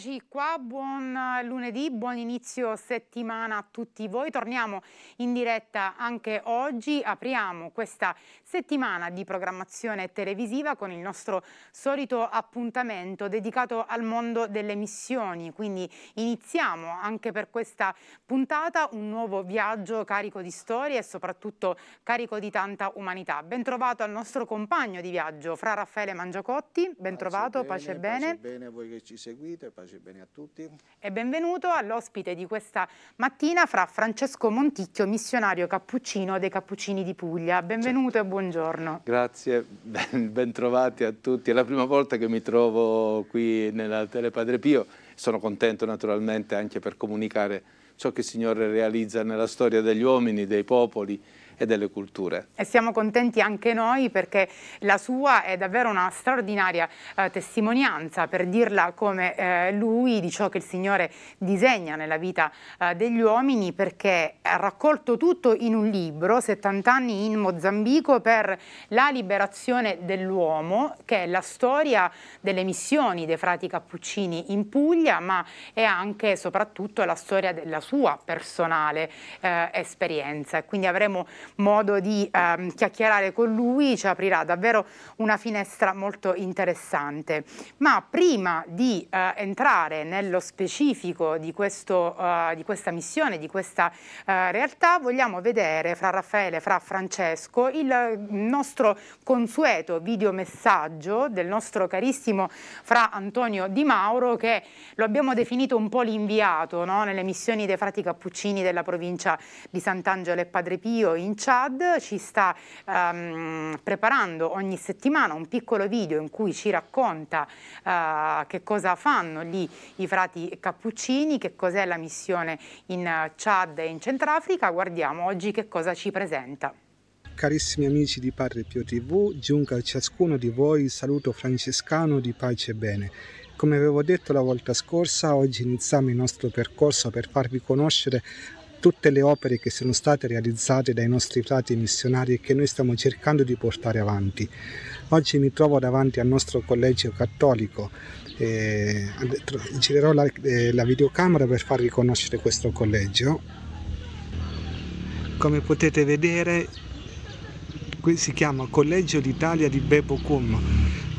Eccoci qua, buon lunedì, buon inizio settimana a tutti voi. Torniamo in diretta anche oggi, apriamo questa settimana di programmazione televisiva con il nostro solito appuntamento dedicato al mondo delle missioni. Quindi iniziamo anche per questa puntata un nuovo viaggio carico di storie e soprattutto carico di tanta umanità. Bentrovato al nostro compagno di viaggio, Fra Raffaele Mangiacotti. Bentrovato, pace, e bene. Pace e bene a voi che ci seguite, pace e bene a tutti. E benvenuto all'ospite di questa mattina fra Francesco Monticchio, missionario cappuccino dei Cappuccini di Puglia. Benvenuto certo. e buon buongiorno. Grazie, ben, ben trovati a tutti. È la prima volta che mi trovo qui nella Telepadre Pio. Sono contento naturalmente anche per comunicare ciò che il Signore realizza nella storia degli uomini, dei popoli e delle culture. E siamo contenti anche noi perché la sua è davvero una straordinaria eh, testimonianza, per dirla come eh, lui, di ciò che il Signore disegna nella vita eh, degli uomini, perché ha raccolto tutto in un libro, 70 anni in Mozambico per la liberazione dell'uomo, che è la storia delle missioni dei frati cappuccini in Puglia, ma è anche e soprattutto la storia della sua personale eh, esperienza. Quindi avremo modo di ehm, chiacchierare con lui, ci aprirà davvero una finestra molto interessante. Ma prima di eh, entrare nello specifico di, questo, eh, di, questa missione, di questa eh, realtà, vogliamo vedere fra Raffaele, fra Francesco, il nostro consueto videomessaggio del nostro carissimo fra Antonio Di Mauro che lo abbiamo definito un po' l'inviato no? nelle missioni dei frati Cappuccini della provincia di Sant'Angelo e Padre Pio in Chad ci sta um, preparando ogni settimana un piccolo video in cui ci racconta uh, che cosa fanno lì i frati cappuccini, che cos'è la missione in Chad e in Centrafrica. Guardiamo oggi che cosa ci presenta. Carissimi amici di Padre Pio TV, giunga a ciascuno di voi il saluto francescano di pace e bene. Come avevo detto la volta scorsa, oggi iniziamo il nostro percorso per farvi conoscere tutte le opere che sono state realizzate dai nostri frati missionari e che noi stiamo cercando di portare avanti. Oggi mi trovo davanti al nostro collegio cattolico, eh, girerò la, eh, la videocamera per farvi conoscere questo collegio. Come potete vedere qui si chiama Collegio d'Italia di Bebo Cum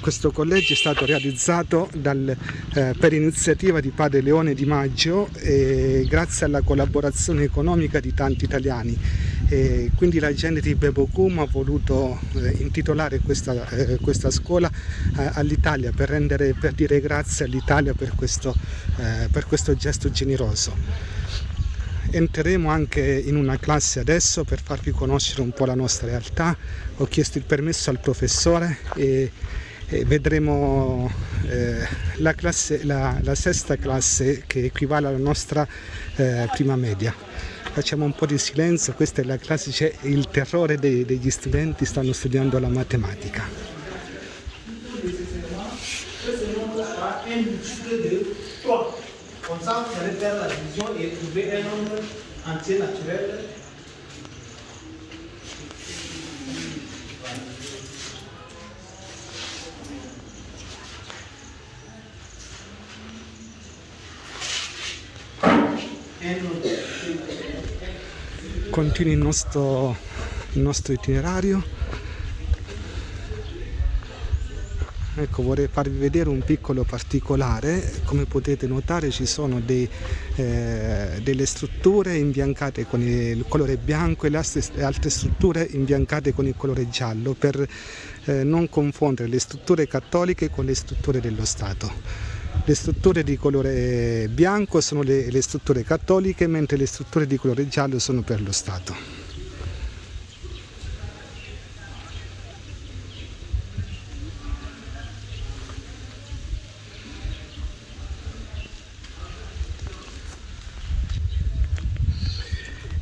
questo collegio è stato realizzato dal, eh, per iniziativa di padre Leone Di Maggio e eh, grazie alla collaborazione economica di tanti italiani. E eh, quindi la gente di Bebocum ha voluto eh, intitolare questa, eh, questa scuola eh, all'Italia per, rendere, per dire grazie all'Italia per, per questo gesto generoso entreremo anche in una classe adesso per farvi conoscere un po' la nostra realtà. Ho chiesto il permesso al professore e vedremo eh, la, classe, la, la, sesta classe che equivale alla nostra eh, prima media. Facciamo un po' di silenzio, questa è la classe, c'è il terrore dei, degli studenti stanno studiando la matematica. On s'en serait faire la division et trouver un nombre entier naturel continui il nostro, il nostro itinerario ecco vorrei farvi vedere un piccolo particolare come potete notare ci sono dei, eh, delle strutture imbiancate con il colore bianco e le altre strutture imbiancate con il colore giallo per eh, non confondere le strutture cattoliche con le strutture dello Stato le strutture di colore bianco sono le, le strutture cattoliche, mentre le strutture di colore giallo sono per lo Stato.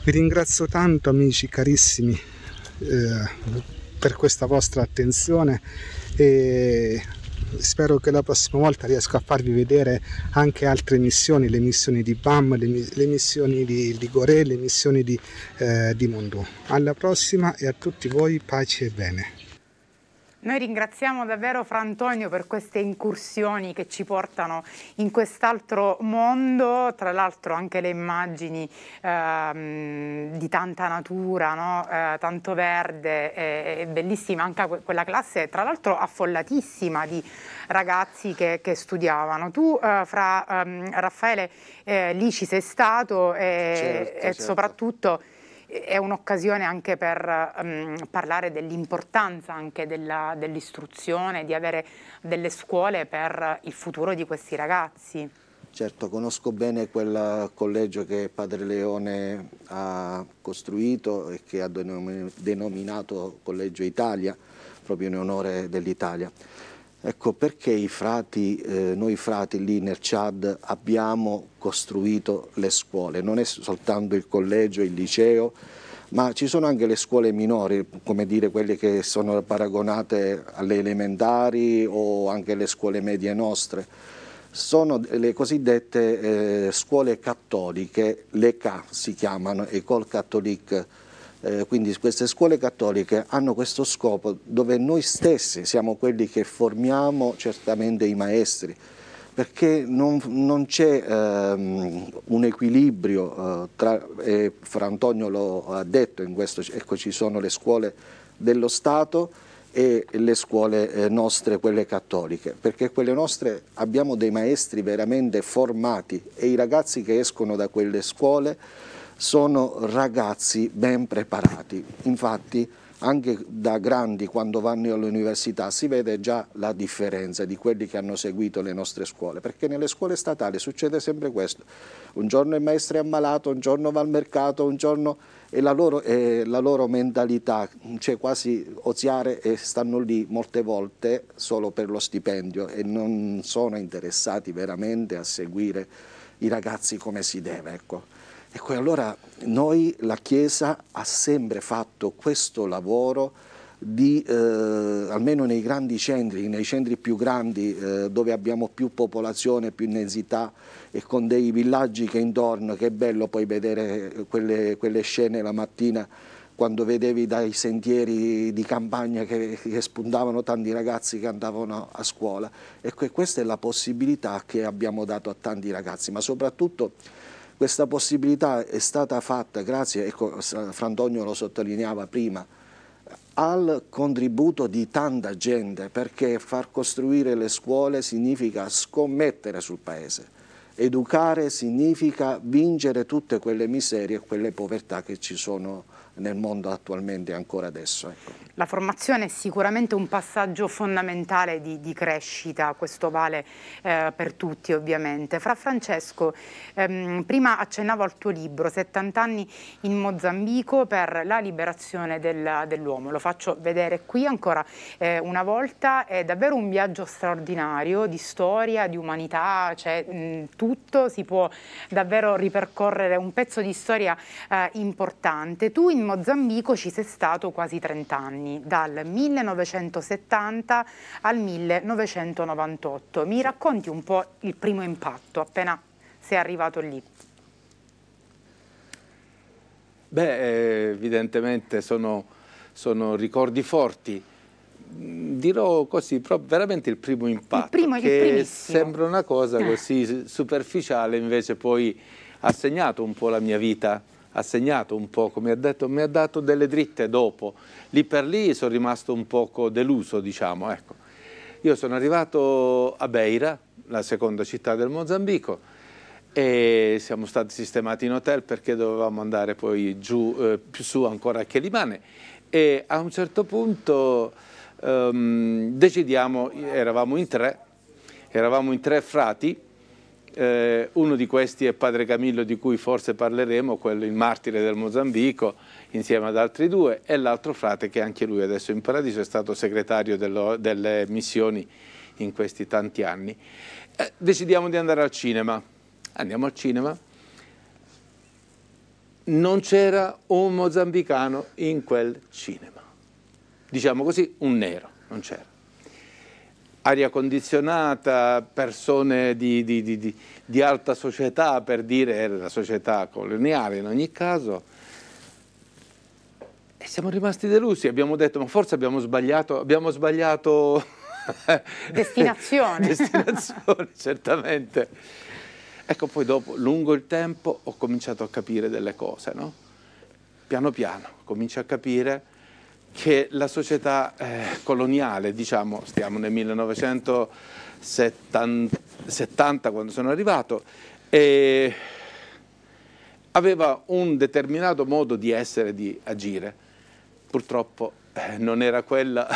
Vi ringrazio tanto amici carissimi eh, per questa vostra attenzione e spero che la prossima volta riesco a farvi vedere anche altre missioni, le missioni di BAM, le, le missioni di, di Gore, le missioni di, eh, di Mondù. Alla prossima e a tutti voi pace e bene. Noi ringraziamo davvero Fra Antonio per queste incursioni che ci portano in quest'altro mondo, tra l'altro anche le immagini ehm, di tanta natura, no? eh, tanto verde, è, bellissima anche quella classe, tra l'altro affollatissima di ragazzi che, che studiavano. Tu eh, fra ehm, Raffaele eh, lì ci sei stato e, certo, e certo. soprattutto è un'occasione anche per um, parlare dell'importanza anche della, dell'istruzione, di avere delle scuole per il futuro di questi ragazzi. Certo, conosco bene quel collegio che Padre Leone ha costruito e che ha denominato Collegio Italia, proprio in onore dell'Italia. Ecco perché frati, eh, noi frati lì nel Chad abbiamo costruito le scuole, non è soltanto il collegio, il liceo, ma ci sono anche le scuole minori, come dire quelle che sono paragonate alle elementari o anche le scuole medie nostre. Sono le cosiddette eh, scuole cattoliche, le CA si chiamano, Ecole Catholique eh, quindi queste scuole cattoliche hanno questo scopo dove noi stessi siamo quelli che formiamo certamente i maestri, perché non, non c'è ehm, un equilibrio eh, tra, e Fra Antonio lo ha detto in questo, ecco ci sono le scuole dello Stato e le scuole eh, nostre, quelle cattoliche, perché quelle nostre abbiamo dei maestri veramente formati e i ragazzi che escono da quelle scuole sono ragazzi ben preparati. Infatti anche da grandi quando vanno all'università si vede già la differenza di quelli che hanno seguito le nostre scuole, perché nelle scuole statali succede sempre questo, un giorno il maestro è ammalato, un giorno va al mercato, un giorno e la loro, eh, la loro mentalità, cioè quasi oziare e stanno lì molte volte solo per lo stipendio e non sono interessati veramente a seguire i ragazzi come si deve. Ecco. Ecco, allora noi, la Chiesa, ha sempre fatto questo lavoro di, eh, almeno nei grandi centri, nei centri più grandi eh, dove abbiamo più popolazione, più intensità e con dei villaggi che intorno, che è bello poi vedere eh, quelle, quelle scene la mattina quando vedevi dai sentieri di campagna che, che, spuntavano tanti ragazzi che andavano a scuola. Ecco, questa è la possibilità che abbiamo dato a tanti ragazzi, ma soprattutto questa possibilità è stata fatta grazie, ecco, Frantonio lo sottolineava prima, al contributo di tanta gente perché far costruire le scuole significa scommettere sul paese. Educare significa vincere tutte quelle miserie e quelle povertà che ci sono nel mondo attualmente ancora adesso. Ecco. La formazione è sicuramente un passaggio fondamentale di, di crescita, questo vale eh, per tutti ovviamente. Fra Francesco, ehm, prima accennavo al tuo libro 70 anni in Mozambico per la liberazione del, dell'uomo, lo faccio vedere qui ancora eh, una volta, è davvero un viaggio straordinario di storia, di umanità, cioè mh, tutto, si può davvero ripercorrere un pezzo di storia eh, importante. Tu in Mozambico ci sei stato quasi 30 anni, dal 1970 al 1998. Mi racconti un po' il primo impatto appena sei arrivato lì? Beh, eh, evidentemente sono, sono ricordi forti. Mm, dirò così, veramente il primo impatto, il primo, che sembra una cosa così superficiale, invece poi ha segnato un po' la mia vita ha segnato un poco, mi ha, detto, mi ha dato delle dritte dopo. Lì per lì sono rimasto un poco deluso, diciamo. Ecco. Io sono arrivato a Beira, la seconda città del Mozambico, e siamo stati sistemati in hotel perché dovevamo andare poi giù, eh, più su ancora a Chelimane. E a un certo punto ehm, decidiamo, eravamo in tre, eravamo in tre frati, eh, uno di questi è Padre Camillo di cui forse parleremo, quello il martire del Mozambico, insieme ad altri due, e l'altro frate che anche lui adesso in paradiso è stato segretario dello, delle missioni in questi tanti anni. Eh, decidiamo di andare al cinema. Andiamo al cinema. Non c'era un mozambicano in quel cinema. Diciamo così, un nero, non c'era aria condizionata, persone di, di, di, di, alta società, per dire, era eh, la società coloniale in ogni caso. E siamo rimasti delusi, abbiamo detto, ma forse abbiamo sbagliato, abbiamo sbagliato... Destinazione. Destinazione, certamente. Ecco, poi dopo, lungo il tempo, ho cominciato a capire delle cose, no? Piano piano, comincio a capire che la società eh, coloniale, diciamo, stiamo nel 1970 quando sono arrivato, eh, aveva un determinato modo di essere, di agire. Purtroppo eh, non era quella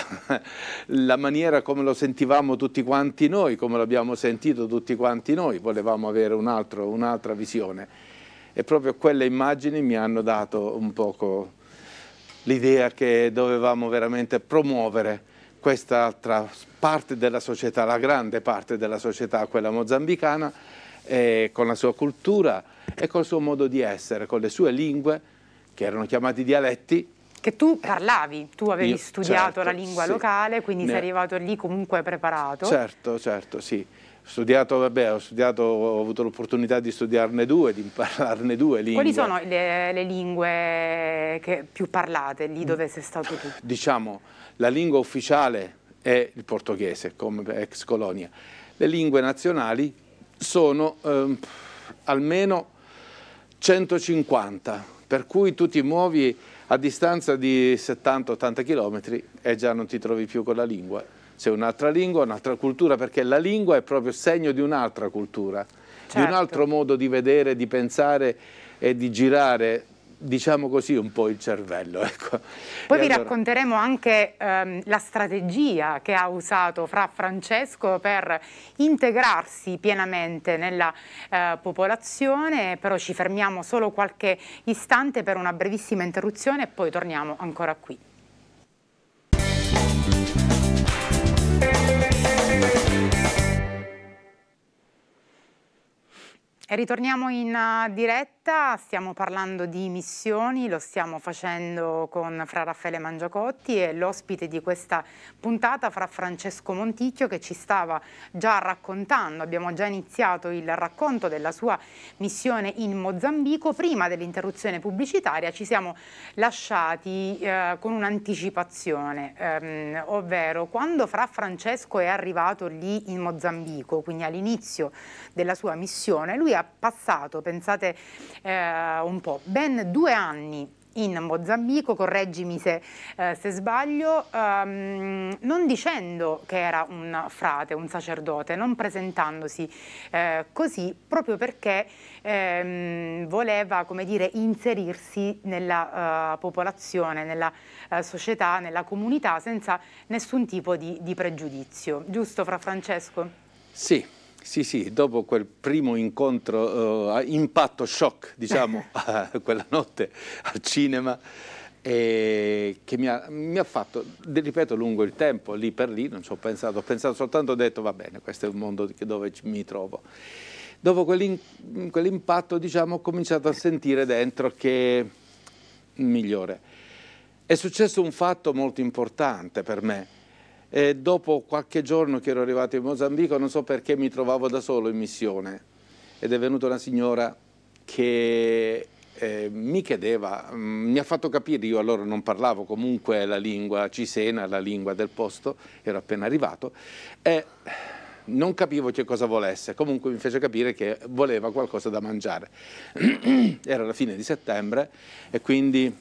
la maniera come lo sentivamo tutti quanti noi, come l'abbiamo sentito tutti quanti noi, volevamo avere un'altra un visione. E proprio quelle immagini mi hanno dato un poco l'idea che dovevamo veramente promuovere quest'altra parte della società, la grande parte della società, quella mozambicana, con la sua cultura e col suo modo di essere, con le sue lingue, che erano chiamati dialetti, che tu parlavi, tu avevi Io, studiato certo, la lingua sì. locale, quindi ne... sei arrivato lì comunque preparato. Certo, certo, sì studiato, vabbè, ho, studiato, ho avuto l'opportunità di studiarne due, di impararne due lingue. Quali sono le, le lingue più parlate lì mm. dove sei stato tu? Diciamo, la lingua ufficiale è il portoghese, come ex colonia. Le lingue nazionali sono eh, almeno 150, per cui tu ti muovi a distanza di 70-80 km e già non ti trovi più con la lingua c'è un'altra lingua, un'altra cultura, perché la lingua è proprio segno di un'altra cultura, certo. di un certo. altro modo di vedere, di pensare e di girare diciamo così un po' il cervello. Ecco. Poi e vi allora... racconteremo anche ehm, la strategia che ha usato Fra Francesco per integrarsi pienamente nella eh, popolazione, però ci fermiamo solo qualche istante per una brevissima interruzione e poi torniamo ancora qui. E ritorniamo in uh, diretta diretta, stiamo parlando di missioni, lo stiamo facendo con Fra Raffaele Mangiacotti e l'ospite di questa puntata Fra Francesco Monticchio che ci stava già raccontando, abbiamo già iniziato il racconto della sua missione in Mozambico, prima dell'interruzione pubblicitaria ci siamo lasciati eh, con un'anticipazione, ehm, ovvero quando Fra Francesco è arrivato lì in Mozambico, quindi all'inizio della sua missione, lui ha passato, pensate eh, un po'. Ben due anni in Mozambico, correggimi se, eh, se sbaglio, ehm, non dicendo che era un frate, un sacerdote, non presentandosi eh, così, proprio perché ehm, voleva dire, inserirsi nella eh, popolazione, nella eh, società, nella comunità, senza nessun tipo di, di pregiudizio. Giusto, Fra Francesco? Sì, sì, sì, dopo quel primo incontro, uh, impatto shock, diciamo, eh, quella notte al cinema, eh, che mi ha, mi ha, fatto, ripeto, lungo il tempo, lì per lì, non ci ho pensato, ho pensato soltanto, ho detto va bene, questo è il mondo dove mi trovo. Dopo quell'impatto, diciamo, ho cominciato a sentire dentro che migliore. È successo un fatto molto importante per me, e dopo qualche giorno che ero arrivato in Mozambico, non so perché mi trovavo da solo in missione ed è venuta una signora che eh, mi chiedeva, mh, mm, mi ha fatto capire, io allora non parlavo comunque la lingua cisena, la lingua del posto, ero appena arrivato, e non capivo che cosa volesse, comunque mi fece capire che voleva qualcosa da mangiare. Era la fine di settembre e quindi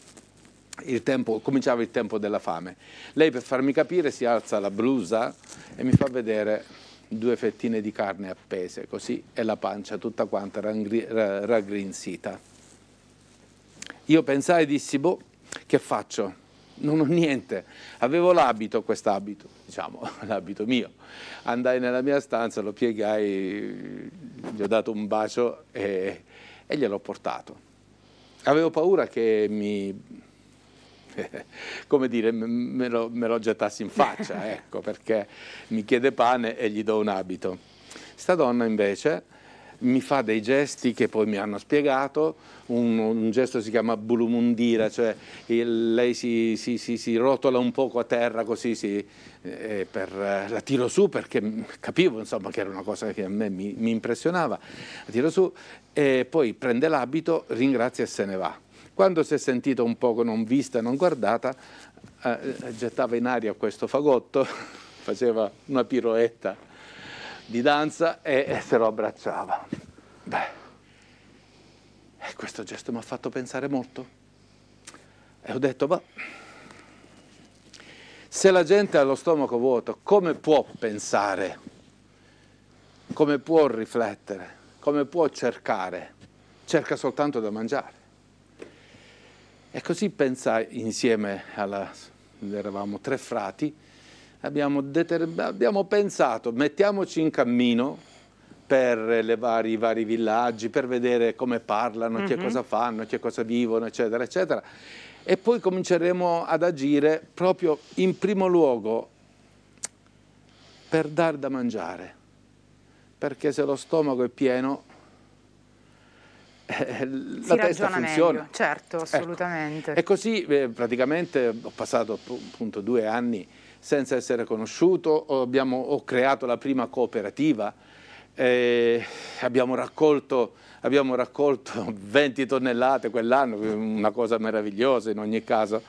il tempo, cominciava il tempo della fame. Lei per farmi capire si alza la blusa e mi fa vedere due fettine di carne appese, così e la pancia tutta quanta raggrinzita. Io pensai e dissi, boh, che faccio? Non ho niente. Avevo l'abito, quest'abito, diciamo, l'abito mio. Andai nella mia stanza, lo piegai, gli ho dato un bacio e, e gliel'ho portato. Avevo paura che mi come dire, me lo, me lo gettassi in faccia, ecco, perché mi chiede pane e gli do un abito. Sta donna invece mi fa dei gesti che poi mi hanno spiegato, un, un gesto si chiama bulumundira, cioè il, lei si, si, si, si, rotola un poco a terra così, eh, eh, per, eh, la tiro su perché capivo insomma, che era una cosa che a me mi, mi impressionava, la tiro su e poi prende l'abito, ringrazia e se ne va. Quando si è sentita un poco non vista, non guardata, eh, eh gettava in aria questo fagotto, faceva una piroetta di danza e, e se lo abbracciava. Beh, questo gesto mi ha fatto pensare molto. E ho detto, ma se la gente ha lo stomaco vuoto, come può pensare? Come può riflettere? Come può cercare? Cerca soltanto da mangiare. E così pensa insieme, alla, eravamo tre frati, abbiamo, abbiamo pensato mettiamoci in cammino per vari, i vari villaggi, per vedere come parlano, mm -hmm. che mhm. cosa fanno, che cosa vivono, eccetera, eccetera. E poi cominceremo ad agire proprio in primo luogo per dar da mangiare, perché se lo stomaco è pieno eh, eh, si la testa funziona. Meglio, certo, ecco. assolutamente. Ecco. E così eh, praticamente ho passato appunto due anni senza essere conosciuto, abbiamo, ho creato la prima cooperativa, eh, abbiamo, raccolto, abbiamo, raccolto, 20 tonnellate quell'anno, una cosa meravigliosa in ogni caso,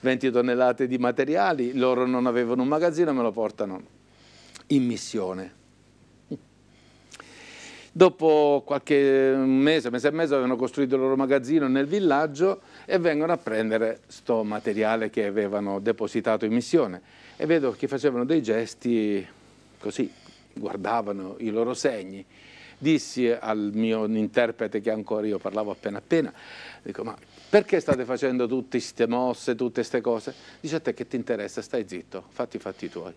20 tonnellate di materiali, loro non avevano un magazzino, me lo portano in missione. Dopo qualche mese, mese e mezzo avevano costruito il loro magazzino nel villaggio e vengono a prendere sto materiale che avevano depositato in missione e vedo che facevano dei gesti così, guardavano i loro segni. Dissi al mio interprete che ancora io parlavo appena appena, dico ma perché state facendo tutte queste mosse, tutte queste cose? Dice a te che ti interessa, stai zitto, fatti i fatti tuoi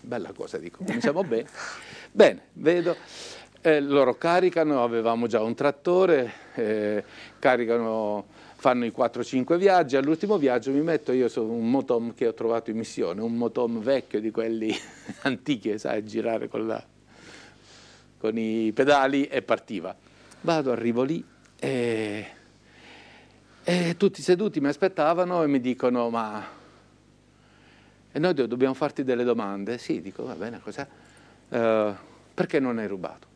bella cosa, dico, cominciamo bene. Bene, vedo. Eh, loro caricano, avevamo già un trattore, eh, caricano, fanno i 4-5 viaggi, all'ultimo viaggio mi metto io su un motom che ho trovato in missione, un motom vecchio di quelli antichi, sai, girare con, la, con i pedali e partiva. Vado, arrivo lì e, eh, e eh, tutti seduti mi aspettavano e mi dicono ma e noi dobbiamo farti delle domande. Sì, dico, va bene, cos'è? Eh, perché non hai rubato?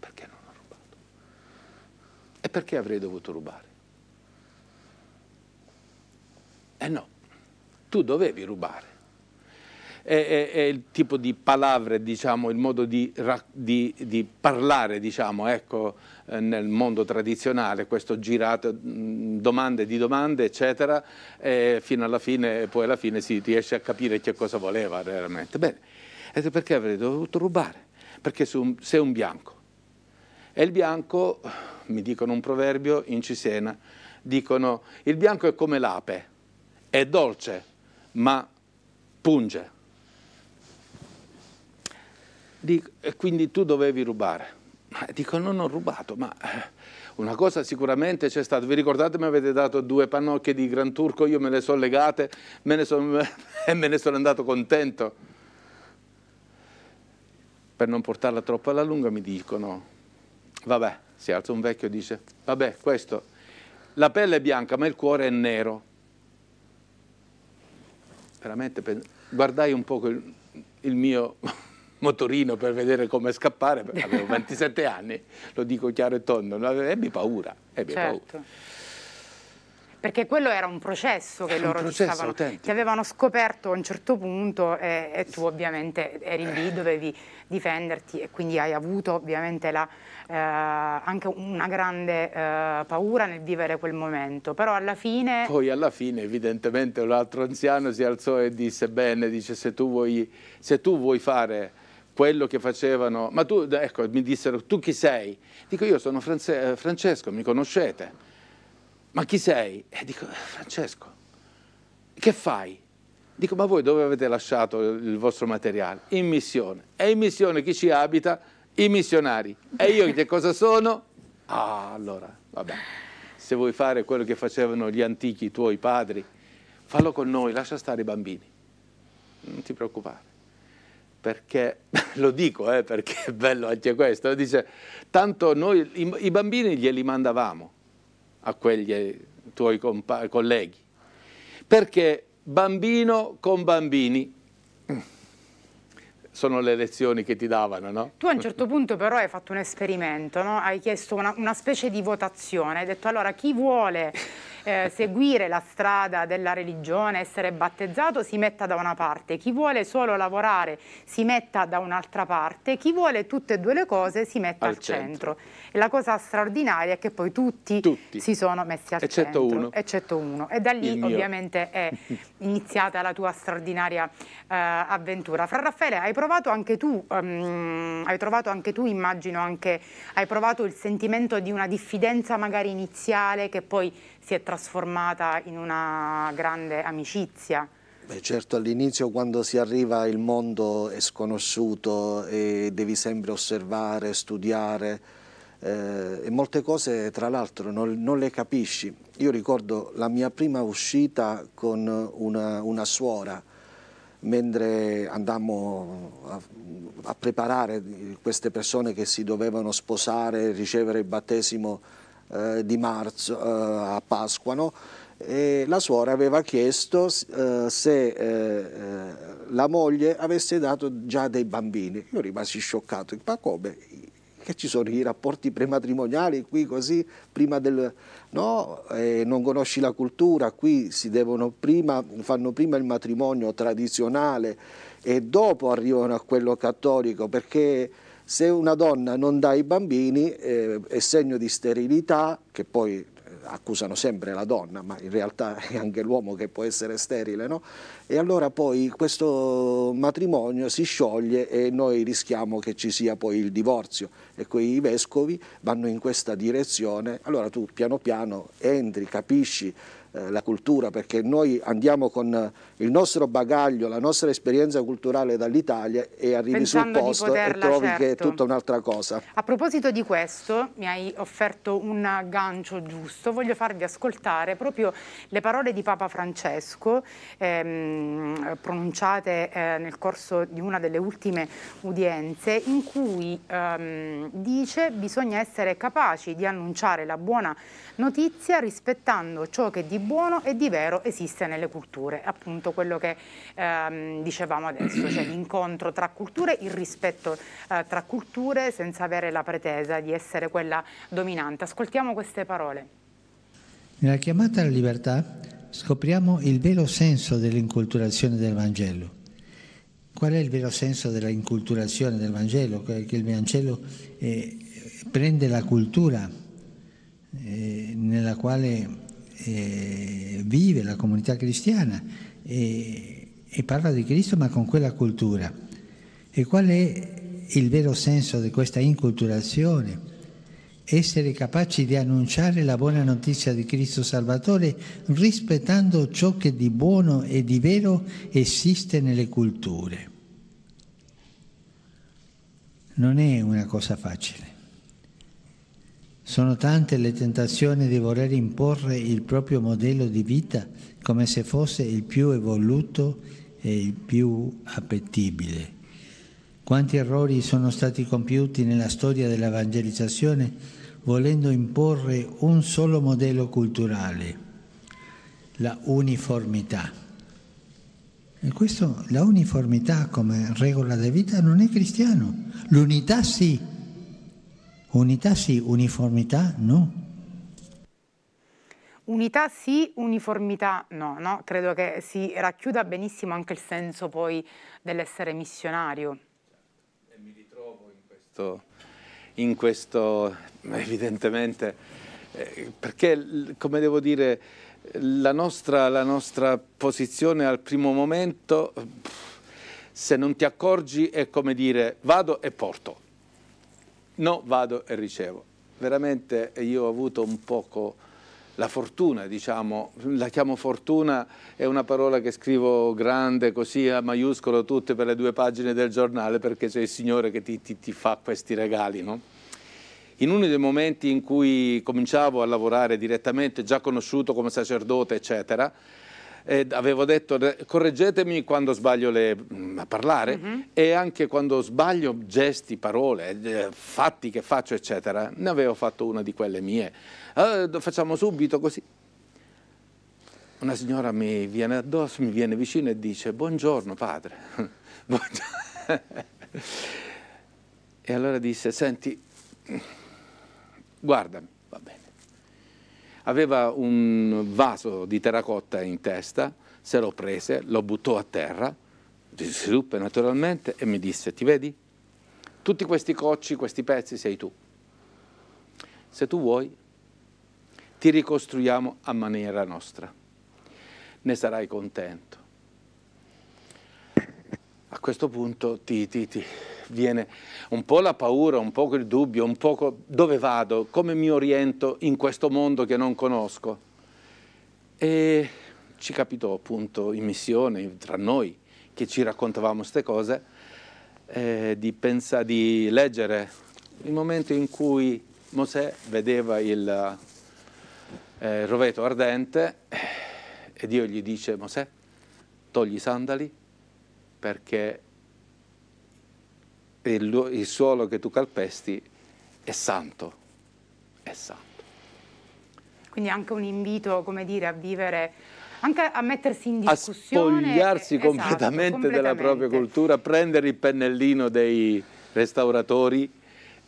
Perché non ho rubato? E perché avrei dovuto rubare? Eh no, tu dovevi rubare è, è il tipo di palavre, diciamo, il modo di, di, di parlare diciamo, ecco, eh, nel mondo tradizionale, questo girato, mm, domande di domande, eccetera, fino alla fine, poi alla fine si riesce a capire che cosa voleva realmente. Bene, perché avrei dovuto rubare? Perché sei un bianco. E il bianco, mi dicono un proverbio in Cisena, dicono il bianco è come l'ape, è dolce, ma punge. Dico, e quindi tu dovevi rubare. dico, non ho rubato, ma eh, una cosa sicuramente c'è stata. Vi ricordate mi avete dato due pannocchie di Gran Turco, io me le sono legate me ne son, e me ne sono andato contento. Per non portarla troppo alla lunga mi dicono, vabbè, si alza un vecchio e dice, vabbè, questo, la pelle è bianca ma il cuore è nero. Veramente, guardai un po' il, il mio motorino per vedere come scappare, avevo 27 anni, lo dico chiaro e tondo, ebbi paura, ebbi certo. paura perché quello era un processo che un loro processo stavano, che avevano scoperto a un certo punto e, e, tu ovviamente eri lì, eh. dovevi difenderti e quindi hai avuto ovviamente la, eh, anche una grande eh, paura nel vivere quel momento, però alla fine... Poi alla fine evidentemente l'altro anziano si alzò e disse bene, dice se tu vuoi, se tu vuoi fare quello che facevano, ma tu, ecco, mi dissero, tu chi sei? Dico, io sono Franze eh, Francesco, mi conoscete? Ma chi sei? E dico, eh, Francesco, che fai? Dico, ma voi dove avete lasciato il vostro materiale? In missione. E in missione chi ci abita? I missionari. E io che cosa sono? Ah, allora, vabbè, se vuoi fare quello che facevano gli antichi tuoi padri, fallo con noi, lascia stare i bambini. Non ti preoccupare perché, lo dico eh, perché è bello anche questo, dice, tanto noi i, i bambini glieli mandavamo a quegli eh, tuoi colleghi, perché bambino con bambini sono le lezioni che ti davano, no? Tu a un certo punto però hai fatto un esperimento, no? hai chiesto una, una specie di votazione, hai detto allora chi vuole eh, seguire la strada della religione, essere battezzato, si metta da una parte, chi vuole solo lavorare si metta da un'altra parte, chi vuole tutte e due le cose si metta al, al centro. centro. E la cosa straordinaria è che poi tutti, tutti. si sono messi al eccetto centro, uno. eccetto uno. E da lì ovviamente è iniziata la tua straordinaria eh, avventura. Fra Raffaele, hai provato anche tu, um, hai trovato anche tu, immagino anche, hai provato il sentimento di una diffidenza magari iniziale che poi si è trasformata in una grande amicizia. Beh, certo, all'inizio quando si arriva il mondo è sconosciuto e devi sempre osservare, studiare eh, e molte cose tra l'altro non, non, le capisci. Io ricordo la mia prima uscita con una, una suora mentre andammo a, a preparare queste persone che si dovevano sposare, ricevere il battesimo eh, di marzo eh, a Pasquano e la suora aveva chiesto eh, se eh, eh, la moglie avesse dato già dei bambini. Io rimasi scioccato, ma come? Che ci sono i rapporti prematrimoniali qui così prima del... No, non conosci la cultura, qui si devono prima, fanno prima il matrimonio tradizionale e dopo arrivano a quello cattolico perché se una donna non dà i bambini eh, è segno di sterilità, che poi eh, accusano sempre la donna, ma in realtà è anche l'uomo che può essere sterile, no? E allora poi questo matrimonio si scioglie e noi rischiamo che ci sia poi il divorzio e quei vescovi vanno in questa direzione. Allora tu piano piano entri, capisci eh, la cultura, perché noi andiamo con il nostro bagaglio, la nostra esperienza culturale dall'Italia e arrivi Pensando sul posto poterla, e trovi certo. che è certo. tutta un'altra cosa. A proposito di questo, mi hai offerto un gancio giusto, voglio farvi ascoltare proprio le parole di Papa Francesco ehm, pronunciate eh, nel corso di una delle ultime udienze in cui ehm, dice bisogna essere capaci di annunciare la buona notizia rispettando ciò che di buono e di vero esiste nelle culture, appunto quello che ehm, dicevamo adesso, cioè l'incontro tra culture, il rispetto eh, tra culture senza avere la pretesa di essere quella dominante. Ascoltiamo queste parole. Nella chiamata alla libertà scopriamo il vero senso dell'inculturazione del Vangelo. Qual è il vero senso dell'inculturazione del Vangelo? Che il Vangelo eh, prende la cultura eh, nella quale eh, vive la comunità cristiana e, e, parla di Cristo ma con quella cultura. E qual è il vero senso di questa inculturazione? Essere capaci di annunciare la buona notizia di Cristo Salvatore rispettando ciò che di buono e di vero esiste nelle culture. Non è una cosa facile. Sono tante le tentazioni di voler imporre il proprio modello di vita come se fosse il più evoluto e il più appetibile. Quanti errori sono stati compiuti nella storia dell'evangelizzazione volendo imporre un solo modello culturale, la uniformità. E questo, la uniformità come regola di vita non è cristiano. L'unità sì, Unità sì, uniformità no. Unità sì, uniformità no, no? Credo che si racchiuda benissimo anche il senso poi dell'essere missionario. E mi ritrovo in questo, in questo evidentemente, eh, perché come devo dire, la nostra, la nostra, posizione al primo momento, se non ti accorgi, è come dire vado e porto no, vado e ricevo. Veramente io ho avuto un poco la fortuna, diciamo, la chiamo fortuna, è una parola che scrivo grande, così a maiuscolo, tutte per le due pagine del giornale, perché c'è il Signore che ti, ti, ti fa questi regali, no? In uno dei momenti in cui cominciavo a lavorare direttamente, già conosciuto come sacerdote, eccetera, eh, avevo detto correggetemi quando sbaglio le, mh, mm, a parlare mm -hmm. e anche quando sbaglio gesti, parole, eh, fatti che faccio eccetera, ne avevo fatto una di quelle mie, eh, facciamo subito così. Una signora mi viene addosso, mi viene vicino e dice buongiorno padre. e allora disse senti, guardami, va bene Aveva un vaso di terracotta in testa, se lo prese, lo buttò a terra, distruppe naturalmente e mi disse, ti vedi? Tutti questi cocci, questi pezzi sei tu. Se tu vuoi, ti ricostruiamo a maniera nostra. Ne sarai contento. A questo punto ti, ti, ti, viene un po' la paura, un po' il dubbio, un po' dove vado, come mi oriento in questo mondo che non conosco. E ci capitò appunto in missione, tra noi, che ci raccontavamo queste cose, eh, di, pensa, di leggere il momento in cui Mosè vedeva il eh, roveto ardente e Dio gli dice Mosè, togli i sandali perché il, il suolo che tu calpesti è santo, è santo. Quindi anche un invito, come dire, a vivere anche a mettersi in discussione. A spogliarsi esatto, completamente, completamente, della propria cultura, prendere il pennellino dei restauratori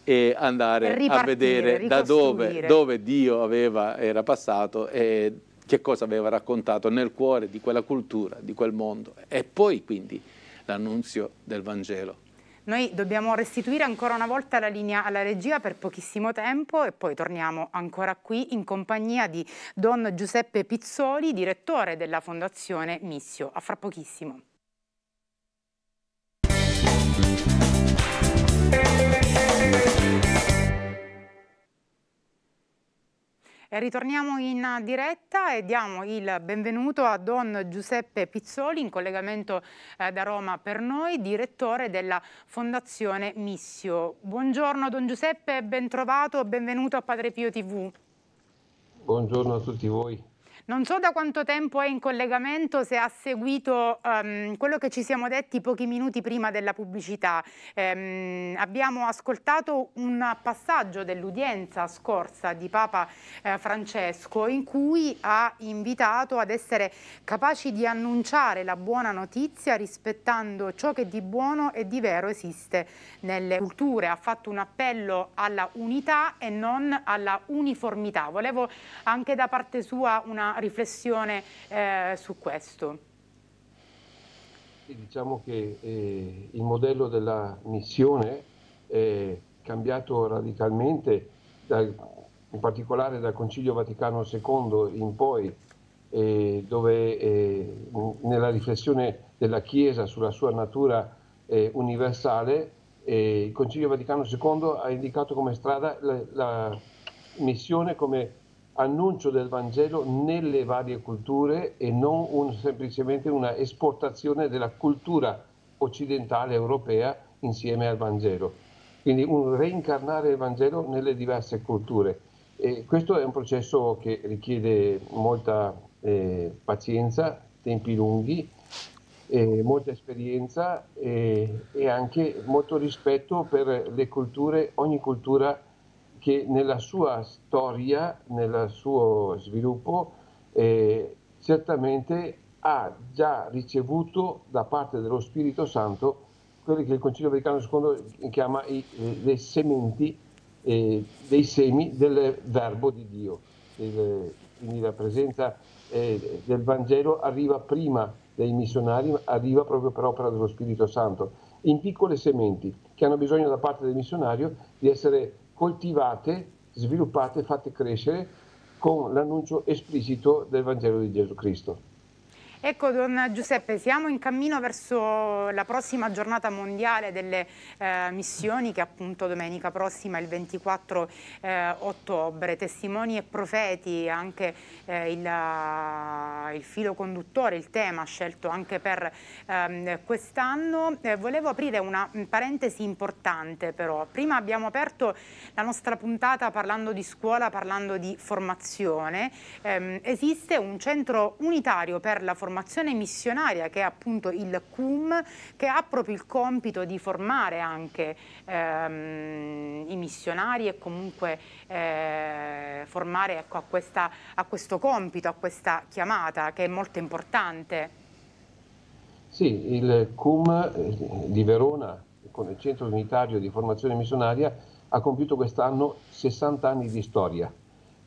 e andare a vedere da dove, dove Dio aveva, era passato e che cosa aveva raccontato nel cuore di quella cultura, di quel mondo. E poi quindi l'annunzio del Vangelo. Noi dobbiamo restituire ancora una volta la linea alla regia per pochissimo tempo e poi torniamo ancora qui in compagnia di Don Giuseppe Pizzoli, direttore della Fondazione Missio. A fra pochissimo. Ritorniamo in diretta e diamo il benvenuto a Don Giuseppe Pizzoli in collegamento eh, da Roma per noi, direttore della Fondazione Missio. Buongiorno Don Giuseppe, ben trovato, benvenuto a Padre Pio TV. Buongiorno a tutti voi. Non so da quanto tempo è in collegamento, se ha seguito um, quello che ci siamo detti pochi minuti prima della pubblicità. Um, abbiamo ascoltato un passaggio dell'udienza scorsa di Papa eh, Francesco in cui ha invitato ad essere capaci di annunciare la buona notizia rispettando ciò che di buono e di vero esiste nelle culture. Ha fatto un appello alla unità e non alla uniformità. Volevo anche da parte sua una riflessione eh, su questo. Diciamo che eh, il modello della missione è cambiato radicalmente, dal, in particolare dal Concilio Vaticano II in poi, eh, dove eh, nella riflessione della Chiesa sulla sua natura eh, universale eh, il Concilio Vaticano II ha indicato come strada la, la missione come annuncio del Vangelo nelle varie culture e non un, semplicemente una esportazione della cultura occidentale europea insieme al Vangelo. Quindi un reincarnare il Vangelo nelle diverse culture. E questo è un processo che richiede molta eh, pazienza, tempi lunghi, eh, molta esperienza eh, e anche molto rispetto per le culture, ogni cultura che nella sua storia, nel suo sviluppo, eh, certamente ha già ricevuto da parte dello Spirito Santo quelli che il Concilio Vaticano II chiama i, le sementi, eh, dei semi del Verbo di Dio. Il, quindi la presenza eh, del Vangelo arriva prima dei missionari, arriva proprio per opera dello Spirito Santo, in piccole sementi che hanno bisogno da parte del missionario di essere coltivate, sviluppate, fatte crescere con l'annuncio esplicito del Vangelo di Gesù Cristo. Ecco, Don Giuseppe, siamo in cammino verso la prossima giornata mondiale delle eh, missioni che appunto domenica prossima, il 24 eh, ottobre. Testimoni e profeti, anche eh, il, il, filo conduttore, il tema scelto anche per ehm, quest'anno. Eh, volevo aprire una mm, parentesi importante però. Prima abbiamo aperto la nostra puntata parlando di scuola, parlando di formazione. Ehm, esiste un centro unitario per la formazione formazione missionaria che è appunto il CUM che ha proprio il compito di formare anche ehm, i missionari e comunque eh, formare ecco, a, questa, a questo compito, a questa chiamata che è molto importante. Sì, il CUM eh, di Verona con il Centro Unitario di Formazione Missionaria ha compiuto quest'anno 60 anni di storia.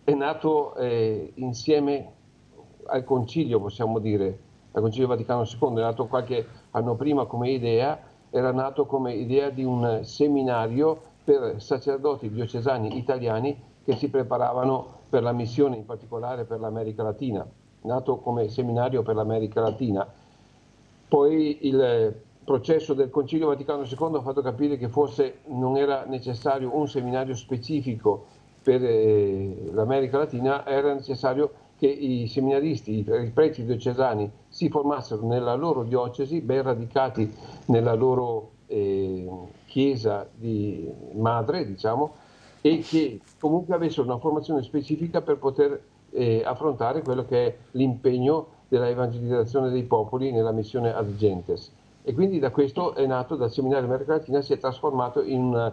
È nato eh, insieme al concilio, possiamo dire, al concilio Vaticano II, è nato qualche anno prima come idea, era nato come idea di un seminario per sacerdoti diocesani italiani che si preparavano per la missione, in particolare per l'America Latina, nato come seminario per l'America Latina. Poi il processo del Concilio Vaticano II ha fatto capire che forse non era necessario un seminario specifico per eh, l'America Latina, era necessario che i seminaristi, i preti diocesani si formassero nella loro diocesi, ben radicati nella loro eh, chiesa di madre, diciamo, e che comunque avessero una formazione specifica per poter eh, affrontare quello che è l'impegno della evangelizzazione dei popoli nella missione ad gentes. E quindi da questo è nato, dal seminario America Latina si è trasformato in un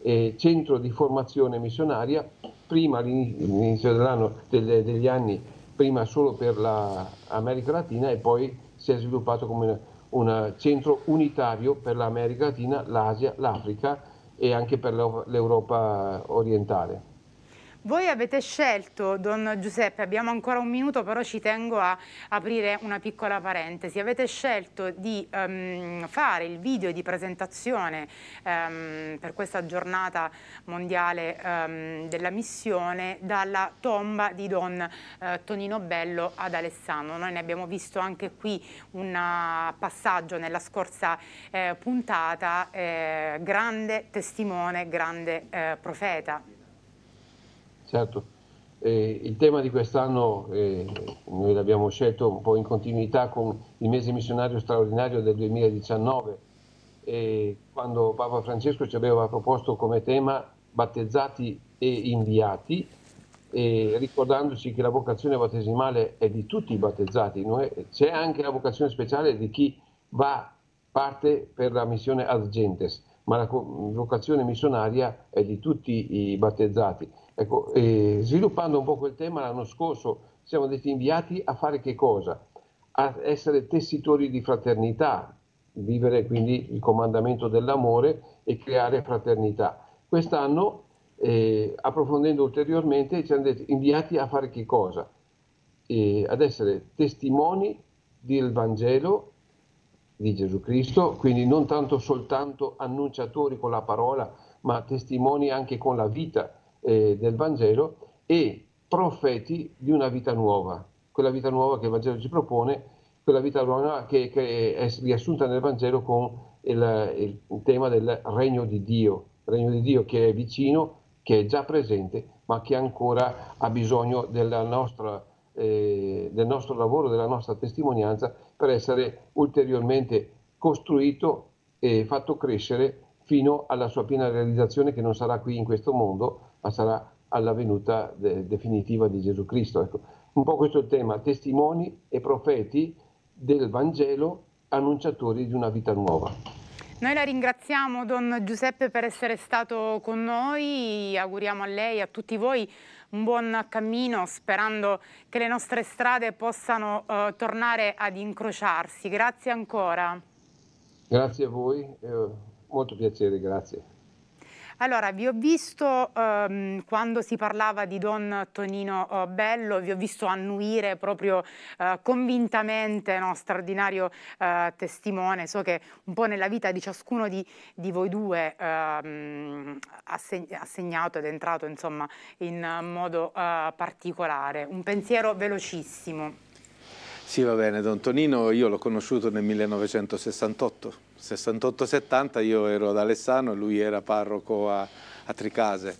eh, centro di formazione missionaria prima all'inizio degli anni, prima solo per l'America Latina e poi si è sviluppato come un centro unitario per l'America Latina, l'Asia, l'Africa e anche per l'Europa orientale. Voi avete scelto, Don Giuseppe, abbiamo ancora un minuto, però ci tengo a aprire una piccola parentesi. Avete scelto di um, fare il video di presentazione um, per questa giornata mondiale um, della missione dalla tomba di Don uh, Tonino Bello ad Alessandro. Noi ne abbiamo visto anche qui un ah, passaggio nella scorsa eh, puntata, eh, grande testimone, grande eh, profeta Certo, eh, il tema di quest'anno eh, noi l'abbiamo scelto un po' in continuità con il mese missionario straordinario del 2019, eh, quando Papa Francesco ci aveva proposto come tema battezzati e inviati, ricordandoci che la vocazione battesimale è di tutti i battezzati, noi, c'è anche la vocazione speciale di chi va, parte per la missione ad gentes, ma la vocazione missionaria è di tutti i battezzati Ecco, eh, sviluppando un po' quel tema, l'anno scorso siamo detti inviati a fare che cosa? A essere tessitori di fraternità, vivere quindi il comandamento dell'amore e creare fraternità. Quest'anno, eh, approfondendo ulteriormente, ci hanno detto inviati a fare che cosa? Eh, ad essere testimoni del Vangelo di Gesù Cristo, quindi non tanto soltanto annunciatori con la parola, ma testimoni anche con la vita eh, del Vangelo e profeti di una vita nuova, quella vita nuova che il Vangelo ci propone, quella vita nuova che, che è riassunta nel Vangelo con il, il tema del regno di Dio, regno di Dio che è vicino, che è già presente, ma che ancora ha bisogno nostra, eh, del nostro lavoro, della nostra testimonianza per essere ulteriormente costruito e fatto crescere fino alla sua piena realizzazione che non sarà qui in questo mondo, ma sarà alla venuta de- definitiva di Gesù Cristo. Ecco, un po' questo è il tema, testimoni e profeti del Vangelo, annunciatori di una vita nuova. Noi la ringraziamo Don Giuseppe per essere stato con noi, auguriamo a lei e a tutti voi un buon cammino sperando che le nostre strade possano eh, tornare ad incrociarsi. Grazie ancora. Grazie a voi, eh, molto piacere, grazie. Allora, vi ho visto ehm, quando si parlava di Don Tonino eh, Bello, vi ho visto annuire proprio eh, convintamente, no, straordinario eh, testimone. So che un po' nella vita di ciascuno di, di voi due ehm, ha segnato ed è entrato insomma, in modo eh, particolare. Un pensiero velocissimo. Sì, va bene, Don Tonino, io l'ho conosciuto nel 1968 68-70 io ero ad Alessano e lui era parroco a, a Tricase,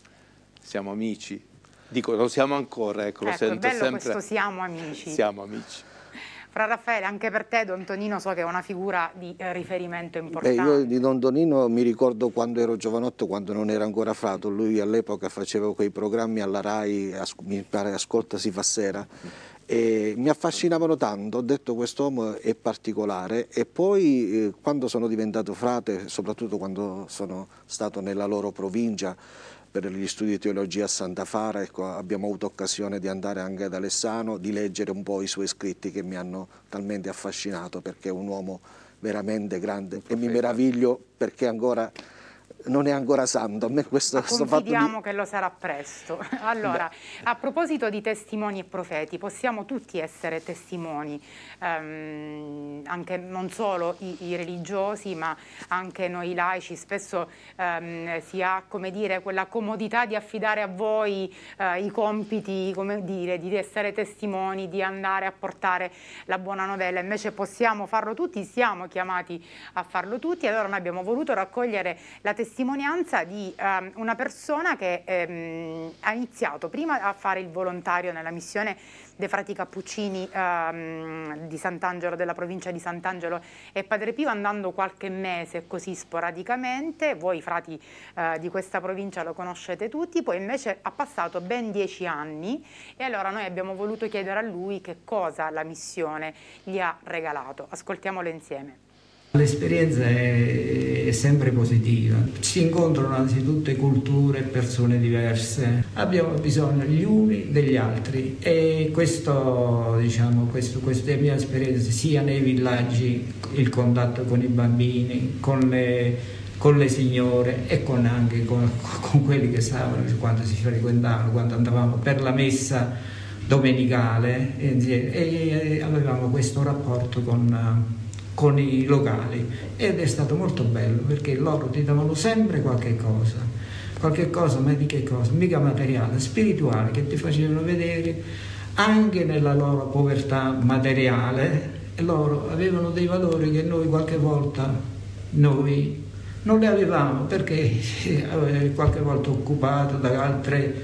siamo amici. Dico, lo siamo ancora, ecco, ecco lo sento bello sempre. questo siamo amici. Siamo amici. Fra Raffaele, anche per te Don Tonino so che è una figura di eh, riferimento importante. Beh, io di Don Tonino mi ricordo quando ero giovanotto, quando non era ancora frato, lui all'epoca faceva quei programmi alla RAI, mi pare Ascolta si fa sera, e mi affascinavano tanto, ho detto quest'uomo è particolare e poi eh, quando sono diventato frate, soprattutto quando sono stato nella loro provincia per gli studi di teologia a Santa Fara, ecco, abbiamo avuto occasione di andare anche ad Alessano, di leggere un po' i suoi scritti che mi hanno talmente affascinato perché è un uomo veramente grande e mi meraviglio perché ancora non è ancora santo. A me questo, Ma questo Confidiamo di... che lo sarà presto. Allora, Beh. a proposito di testimoni e profeti, possiamo tutti essere testimoni, ehm, anche non solo i, i, religiosi, ma anche noi laici. Spesso ehm, si ha, come dire, quella comodità di affidare a voi eh, i compiti, come dire, di essere testimoni, di andare a portare la buona novella. Invece possiamo farlo tutti, siamo chiamati a farlo tutti. Allora noi abbiamo voluto raccogliere la testimonianza testimonianza di um, una persona che um, ha iniziato prima a fare il volontario nella missione dei frati Cappuccini um, di Sant'Angelo, della provincia di Sant'Angelo e Padre Pio, andando qualche mese così sporadicamente, voi frati uh, di questa provincia lo conoscete tutti, poi invece ha passato ben dieci anni e allora noi abbiamo voluto chiedere a lui che cosa la missione gli ha regalato. Ascoltiamolo insieme. L'esperienza è, sempre positiva, si incontrano anzitutto culture e persone diverse, abbiamo bisogno gli uni degli altri e questo, diciamo, questo, questa è la mia esperienza sia nei villaggi, il contatto con i bambini, con le, con le signore e con anche con, con quelli che stavano, quando si frequentavano, quando andavamo per la messa domenicale e, e avevamo questo rapporto con con i locali ed è stato molto bello perché loro ti davano sempre qualche cosa, qualche cosa, ma di che cosa? Mica materiale, spirituale, che ti facevano vedere anche nella loro povertà materiale, loro avevano dei valori che noi qualche volta noi non li avevamo perché eh, qualche volta occupato da altre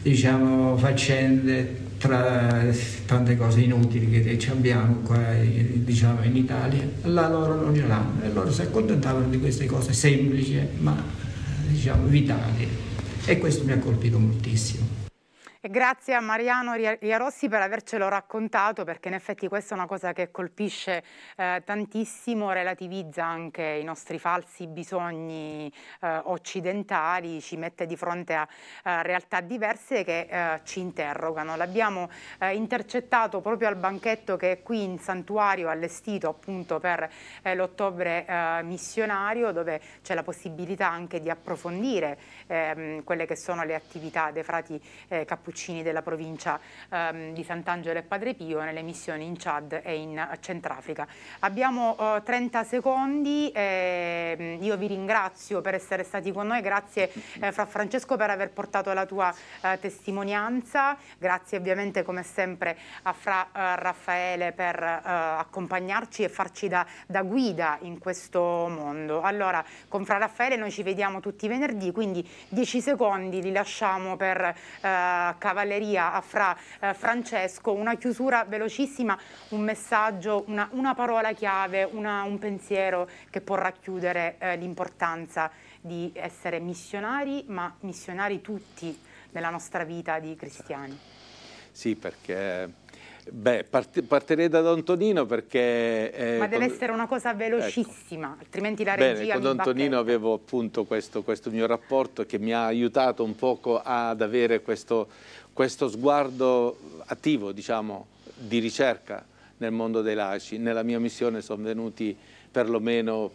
diciamo, faccende tra eh, tante cose inutili che abbiamo qua eh, diciamo, in Italia, la loro non ce l'hanno e loro si accontentavano di queste cose semplici eh, ma diciamo vitali e questo mi ha colpito moltissimo. E grazie a Mariano Riarossi per avercelo raccontato, perché in effetti questa è una cosa che colpisce eh, tantissimo, relativizza anche i nostri falsi bisogni eh, occidentali, ci mette di fronte a, a realtà diverse che eh, ci interrogano. L'abbiamo eh, intercettato proprio al banchetto che è qui in santuario allestito appunto per eh, l'ottobre eh, missionario, dove c'è la possibilità anche di approfondire ehm, quelle che sono le attività dei frati eh, cappuccini Puccini della provincia ehm, di Sant'Angelo e Padre Pio nelle missioni in Chad e in Centrafrica. Abbiamo eh, 30 secondi, eh, io vi ringrazio per essere stati con noi, grazie eh, Fra Francesco per aver portato la tua eh, testimonianza, grazie ovviamente come sempre a Fra eh, Raffaele per eh, accompagnarci e farci da, da guida in questo mondo. Allora, con Fra Raffaele noi ci vediamo tutti i venerdì, quindi 10 secondi li lasciamo per eh, Cavalleria a Fra eh, Francesco, una chiusura velocissima, un messaggio, una, una parola chiave, una, un pensiero che può racchiudere eh, l'importanza di essere missionari, ma missionari tutti nella nostra vita di cristiani. Sì, perché Beh, part partirei da Don Tonino perché... Eh, Ma deve con... essere una cosa ecco. velocissima, ecco. altrimenti la regia Bene, con Don Tonino avevo appunto questo, questo, mio rapporto che mi ha aiutato un poco ad avere questo, questo sguardo attivo, diciamo, di ricerca nel mondo dei laici. Nella mia missione sono venuti perlomeno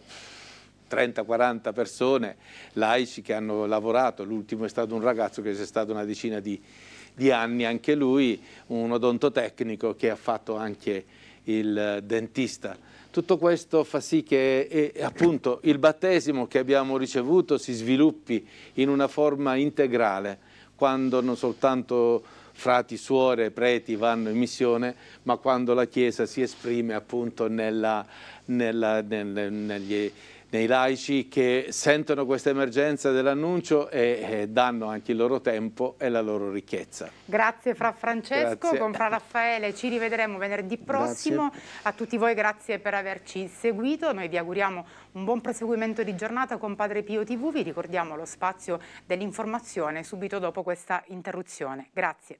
30-40 persone, laici che hanno lavorato, l'ultimo è stato un ragazzo che c'è stato una decina di, di anni, anche lui, un odontotecnico che ha fatto anche il dentista. Tutto questo fa sì che eh, appunto, il battesimo che abbiamo ricevuto si sviluppi in una forma integrale, quando non soltanto frati, suore, preti vanno in missione, ma quando la Chiesa si esprime appunto nella, nella, nel, negli nei laici che sentono questa emergenza dell'annuncio e, e eh, danno anche il loro tempo e la loro ricchezza. Grazie Fra Francesco, grazie. con Fra Raffaele ci rivedremo venerdì prossimo. Grazie. A tutti voi grazie per averci seguito, noi vi auguriamo un buon proseguimento di giornata con Padre Pio TV, vi ricordiamo lo spazio dell'informazione subito dopo questa interruzione. Grazie.